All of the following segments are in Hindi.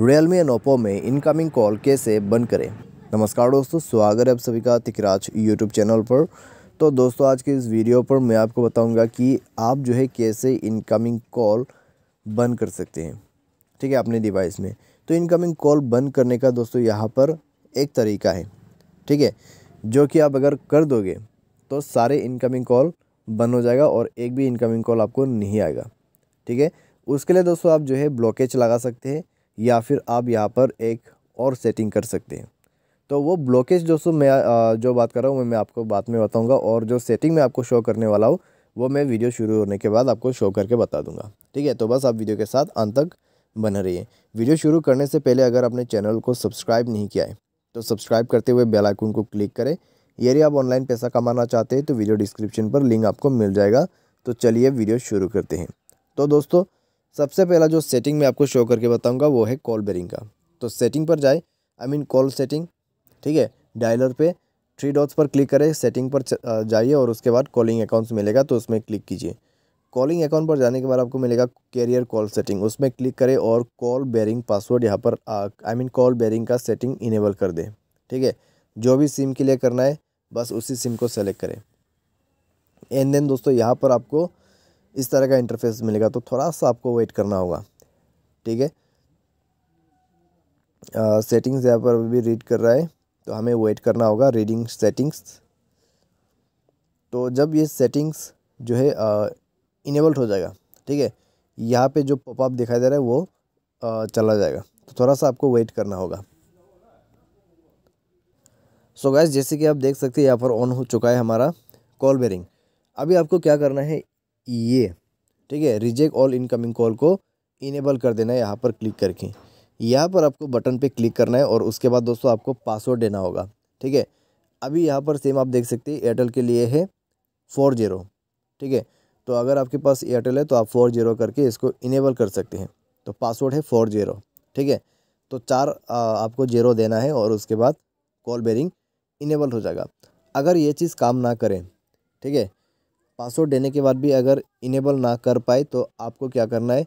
रियलमी एंड ओप्पो में इनकमिंग कॉल कैसे बंद करें नमस्कार दोस्तों स्वागत है आप सभी का तिकराज यूट्यूब चैनल पर तो दोस्तों आज के इस वीडियो पर मैं आपको बताऊंगा कि आप जो है कैसे इनकमिंग कॉल बंद कर सकते हैं ठीक है अपने डिवाइस में तो इनकमिंग कॉल बंद करने का दोस्तों यहाँ पर एक तरीका है ठीक है जो कि आप अगर कर दोगे तो सारे इनकमिंग कॉल बंद हो जाएगा और एक भी इनकमिंग कॉल आपको नहीं आएगा ठीक है उसके लिए दोस्तों आप जो है ब्लॉकेज लगा सकते हैं या फिर आप यहाँ पर एक और सेटिंग कर सकते हैं तो वो ब्लॉकेज दोस्तों मैं जो बात कर रहा हूँ मैं आपको बाद में बताऊँगा और जो सेटिंग मैं आपको शो करने वाला हूँ वो मैं वीडियो शुरू होने के बाद आपको शो करके बता दूंगा ठीक है तो बस आप वीडियो के साथ अंत तक बने रहिए वीडियो शुरू करने से पहले अगर आपने चैनल को सब्सक्राइब नहीं किया है तो सब्सक्राइब करते हुए बेल आइकन को क्लिक करें यदि आप ऑनलाइन पैसा कमाना चाहते हैं तो वीडियो डिस्क्रिप्शन पर लिंक आपको मिल जाएगा तो चलिए वीडियो शुरू करते हैं तो दोस्तों सबसे पहला जो सेटिंग मैं आपको शो करके बताऊंगा वो है कॉल बेरिंग का तो सेटिंग पर जाए आई मीन कॉल सेटिंग ठीक है डायलर पे थ्री डॉट्स पर क्लिक करें सेटिंग पर जाइए और उसके बाद कॉलिंग अकाउंट्स मिलेगा तो उसमें क्लिक कीजिए कॉलिंग अकाउंट पर जाने के बाद आपको मिलेगा कैरियर कॉल सेटिंग उसमें क्लिक करें और कॉल बेरिंग पासवर्ड यहाँ पर आई मीन कॉल बेरिंग का सेटिंग इनेबल कर दें ठीक है जो भी सिम के लिए करना है बस उसी सिम को सेलेक्ट करें एंड देन दोस्तों यहाँ पर आपको इस तरह का इंटरफेस मिलेगा तो थोड़ा सा आपको वेट करना होगा ठीक है सेटिंग्स यहाँ पर भी रीड कर रहा है तो हमें वेट करना होगा रीडिंग सेटिंग्स तो जब ये सेटिंग्स जो है इनेबल्ड हो जाएगा ठीक है यहाँ पे जो पॉपअप दिखाई दे रहा है वो आ, चला जाएगा तो थोड़ा सा आपको वेट करना होगा सो so गैस जैसे कि आप देख सकते हैं यहाँ पर ऑन हो चुका है हमारा कॉल बेरिंग अभी आपको क्या करना है ये ठीक है रिजेक्ट ऑल इनकमिंग कॉल को इनेबल कर देना है यहाँ पर क्लिक करके यहाँ पर आपको बटन पे क्लिक करना है और उसके बाद दोस्तों आपको पासवर्ड देना होगा ठीक है अभी यहाँ पर सेम आप देख सकते हैं एयरटेल के लिए है फोर जीरो ठीक है तो अगर आपके पास एयरटेल है तो आप फोर जीरो करके इसको इनेबल कर सकते हैं तो पासवर्ड है फोर जीरो ठीक है तो चार आपको जीरो देना है और उसके बाद कॉल बेरिंग इनेबल हो जाएगा अगर ये चीज़ काम ना करें ठीक है पासवर्ड देने के बाद भी अगर इनेबल ना कर पाए तो आपको क्या करना है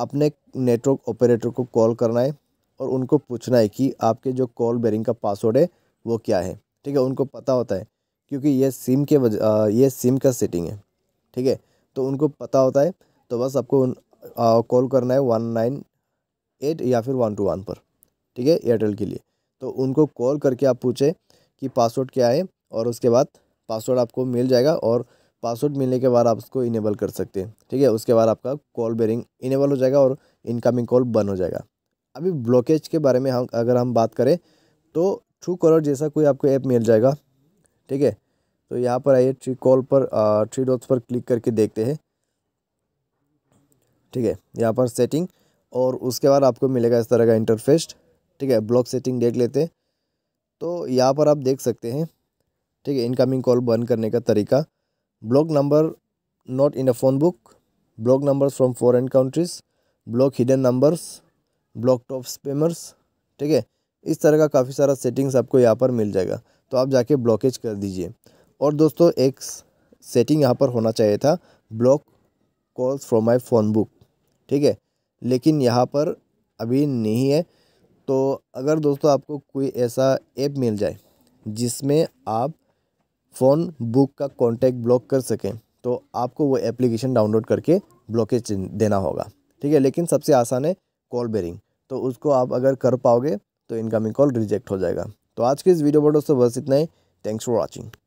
अपने नेटवर्क ऑपरेटर को कॉल करना है और उनको पूछना है कि आपके जो कॉल बेरिंग का पासवर्ड है वो क्या है ठीक है उनको पता होता है क्योंकि ये सिम के वजह ये सिम का सेटिंग है ठीक है तो उनको पता होता है तो बस आपको कॉल करना है वन नाइन एट या फिर वन टू वन पर ठीक है एयरटेल के लिए तो उनको कॉल करके आप पूछें कि पासवर्ड क्या है और उसके बाद पासवर्ड आपको मिल जाएगा और पासवर्ड मिलने के बाद आप उसको इनेबल कर सकते हैं ठीक है उसके बाद आपका कॉल बेरिंग इनेबल हो जाएगा और इनकमिंग कॉल बंद हो जाएगा अभी ब्लॉकेज के बारे में हम अगर हम बात करें तो ट्रू कॉलर जैसा कोई आपको ऐप मिल जाएगा ठीक है तो यहाँ पर आइए ट्री कॉल पर थ्री डॉट्स पर क्लिक करके देखते हैं ठीक है यहाँ पर सेटिंग और उसके बाद आपको मिलेगा इस तरह का इंटरफेस्ट ठीक है ब्लॉक सेटिंग देख लेते हैं तो यहाँ पर आप देख सकते हैं ठीक है इनकमिंग कॉल बंद करने का तरीका block number not in a phone book block numbers from foreign countries block hidden numbers block top spammers ठीक है इस तरह का काफ़ी सारा सेटिंग्स आपको यहाँ पर मिल जाएगा तो आप जाके ब्लॉकेज कर दीजिए और दोस्तों एक सेटिंग यहाँ पर होना चाहिए था block calls from my phone book ठीक है लेकिन यहाँ पर अभी नहीं है तो अगर दोस्तों आपको कोई ऐसा ऐप मिल जाए जिसमें आप फ़ोन बुक का कॉन्टैक्ट ब्लॉक कर सकें तो आपको वो एप्लीकेशन डाउनलोड करके ब्लॉकेज देना होगा ठीक है लेकिन सबसे आसान है कॉल बेरिंग तो उसको आप अगर कर पाओगे तो इनकमिंग कॉल रिजेक्ट हो जाएगा तो आज के इस वीडियो पर दोस्तों बस इतना ही थैंक्स फॉर वॉचिंग